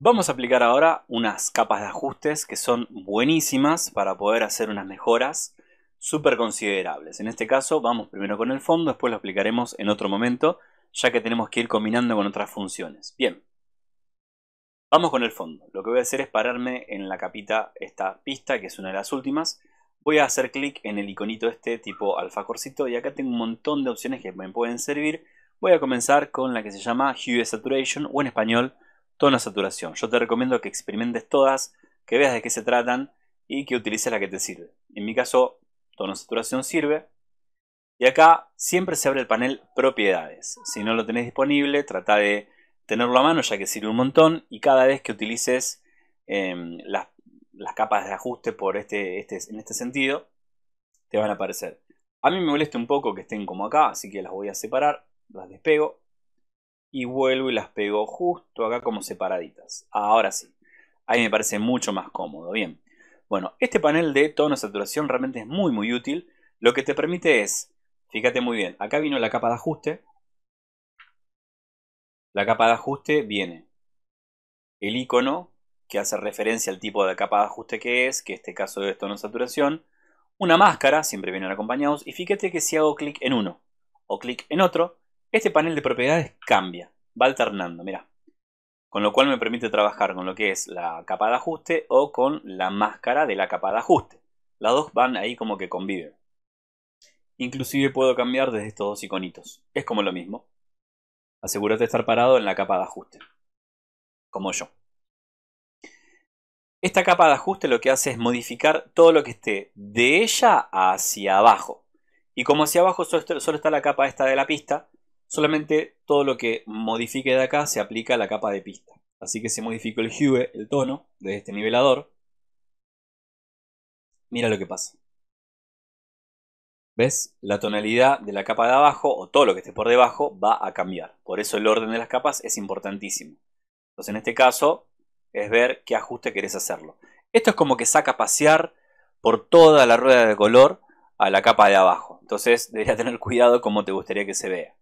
Vamos a aplicar ahora unas capas de ajustes que son buenísimas para poder hacer unas mejoras súper considerables. En este caso vamos primero con el fondo, después lo aplicaremos en otro momento, ya que tenemos que ir combinando con otras funciones. Bien, vamos con el fondo. Lo que voy a hacer es pararme en la capita esta pista, que es una de las últimas. Voy a hacer clic en el iconito este tipo alfacorcito y acá tengo un montón de opciones que me pueden servir. Voy a comenzar con la que se llama Hue Saturation o en español tono saturación. Yo te recomiendo que experimentes todas, que veas de qué se tratan y que utilices la que te sirve. En mi caso, tono saturación sirve. Y acá siempre se abre el panel propiedades. Si no lo tenés disponible, trata de tenerlo a mano ya que sirve un montón y cada vez que utilices em, las, capas de ajuste por este, este, en este sentido, te van a aparecer. A mí me molesta un poco que estén como acá, así que las voy a separar, las despego y vuelvo y las pego justo acá como separaditas. Ahora sí, ahí me parece mucho más cómodo. Bien, bueno, este panel de tono saturación realmente es muy muy útil. Lo que te permite es, fíjate muy bien, acá vino la capa de ajuste. La capa de ajuste viene el icono que hace referencia al tipo de capa de ajuste que es, que en este caso es tono saturación. Una máscara, siempre vienen acompañados. Y fíjate que si hago clic en uno o clic en otro, este panel de propiedades cambia, va alternando, mira. Con lo cual me permite trabajar con lo que es la capa de ajuste o con la máscara de la capa de ajuste. Las dos van ahí como que conviven. Inclusive puedo cambiar desde estos dos iconitos. Es como lo mismo. Asegúrate de estar parado en la capa de ajuste. Como yo. Esta capa de ajuste lo que hace es modificar todo lo que esté de ella hacia abajo. Y como hacia abajo solo está la capa esta de la pista, Solamente todo lo que modifique de acá se aplica a la capa de pista. Así que se modificó el hue, el tono, de este nivelador, mira lo que pasa. ¿Ves? La tonalidad de la capa de abajo o todo lo que esté por debajo va a cambiar. Por eso el orden de las capas es importantísimo. Entonces en este caso es ver qué ajuste querés hacerlo. Esto es como que saca pasear por toda la rueda de color a la capa de abajo. Entonces debería tener cuidado cómo te gustaría que se vea.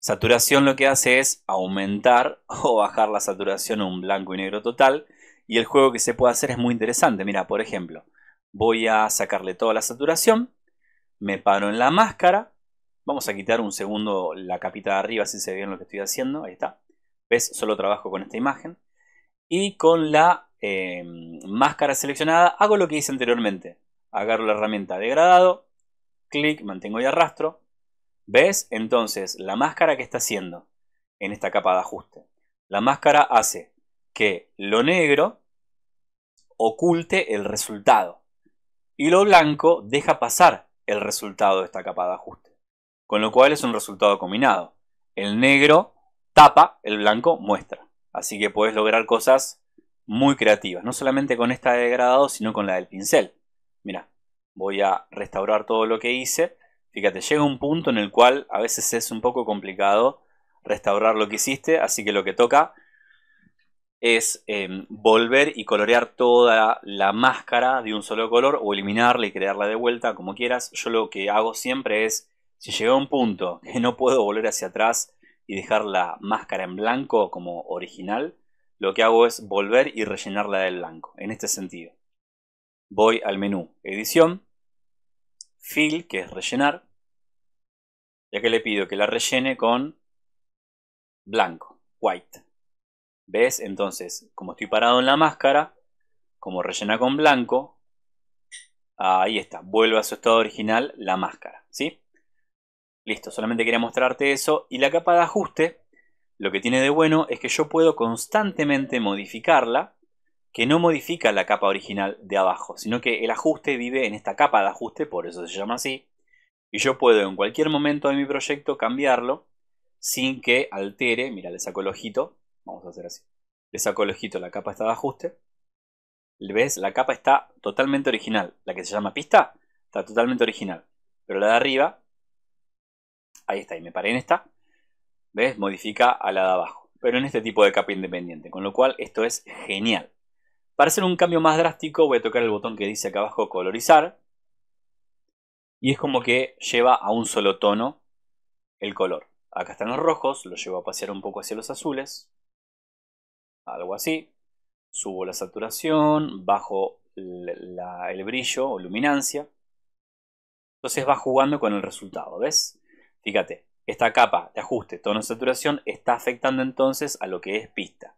Saturación lo que hace es aumentar o bajar la saturación a un blanco y negro total. Y el juego que se puede hacer es muy interesante. Mira, por ejemplo, voy a sacarle toda la saturación. Me paro en la máscara. Vamos a quitar un segundo la capita de arriba, si se ve bien lo que estoy haciendo. Ahí está. ¿Ves? Solo trabajo con esta imagen. Y con la em, máscara seleccionada hago lo que hice anteriormente. Agarro la herramienta degradado, clic, mantengo y arrastro ¿Ves? Entonces, la máscara que está haciendo en esta capa de ajuste. La máscara hace que lo negro oculte el resultado y lo blanco deja pasar el resultado de esta capa de ajuste. Con lo cual es un resultado combinado. El negro tapa, el blanco muestra. Así que puedes lograr cosas muy creativas, no solamente con esta de degradado, sino con la del pincel. Mira, voy a restaurar todo lo que hice Fíjate, llega un punto en el cual a veces es un poco complicado restaurar lo que hiciste, así que lo que toca es em, volver y colorear toda la máscara de un solo color o eliminarla y crearla de vuelta, como quieras. Yo lo que hago siempre es, si llega un punto que no puedo volver hacia atrás y dejar la máscara en blanco como original, lo que hago es volver y rellenarla del blanco, en este sentido. Voy al menú Edición, fill, que es rellenar, ya que le pido que la rellene con blanco, white. ¿Ves? Entonces, como estoy parado en la máscara, como rellena con blanco, ahí está, vuelve a su estado original la máscara, ¿sí? Listo, solamente quería mostrarte eso. Y la capa de ajuste, lo que tiene de bueno es que yo puedo constantemente modificarla que no modifica la capa original de abajo, sino que el ajuste vive en esta capa de ajuste, por eso se llama así, y yo puedo en cualquier momento de mi proyecto cambiarlo sin que altere, mira, le saco el ojito, vamos a hacer así, le saco el ojito, la capa está de ajuste, ¿ves? La capa está totalmente original, la que se llama pista está totalmente original, pero la de arriba, ahí está, y me paré en esta, ¿ves? Modifica a la de abajo, pero en este tipo de capa independiente, con lo cual esto es genial. Para hacer un cambio más drástico voy a tocar el botón que dice acá abajo colorizar. Y es como que lleva a un solo tono el color. Acá están los rojos, lo llevo a pasear un poco hacia los azules. Algo así. Subo la saturación, bajo el brillo o luminancia. Entonces va jugando con el resultado, ¿ves? Fíjate, esta capa de ajuste tono-saturación está afectando entonces a lo que es pista.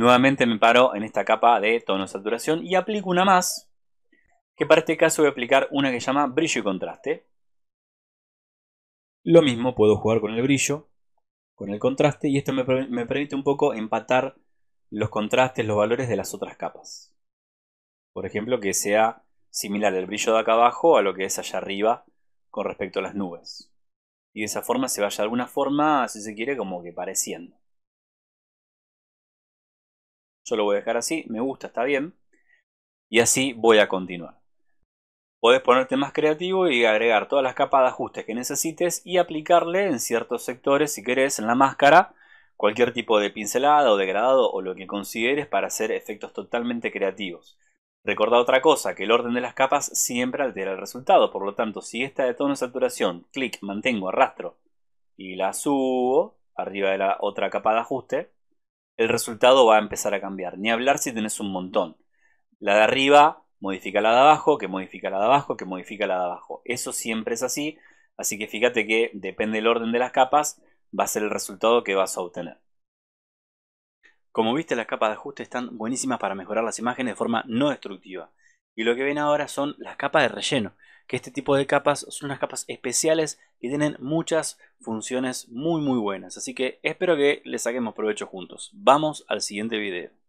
Nuevamente me paro en esta capa de tono saturación y aplico una más, que para este caso voy a aplicar una que llama brillo y contraste. Lo mismo puedo jugar con el brillo, con el contraste, y esto me, me permite un poco empatar los contrastes, los valores de las otras capas. Por ejemplo, que sea similar el brillo de acá abajo a lo que es allá arriba con respecto a las nubes. Y de esa forma se vaya de alguna forma, si se quiere, como que pareciendo. Yo lo voy a dejar así, me gusta, está bien. Y así voy a continuar. Podés ponerte más creativo y agregar todas las capas de ajustes que necesites y aplicarle en ciertos sectores, si querés, en la máscara, cualquier tipo de pincelada o degradado o lo que consideres para hacer efectos totalmente creativos. Recordá otra cosa, que el orden de las capas siempre altera el resultado, por lo tanto, si esta de tono de saturación, clic, mantengo, arrastro y la subo arriba de la otra capa de ajuste, el resultado va a empezar a cambiar. Ni hablar si tenés un montón. La de arriba modifica la de abajo, que modifica la de abajo, que modifica la de abajo. Eso siempre es así, así que fíjate que depende del orden de las capas, va a ser el resultado que vas a obtener. Como viste, las capas de ajuste están buenísimas para mejorar las imágenes de forma no destructiva. Y lo que ven ahora son las capas de relleno, que este tipo de capas son unas capas especiales y tienen muchas funciones muy muy buenas. Así que espero que les saquemos provecho juntos. Vamos al siguiente video.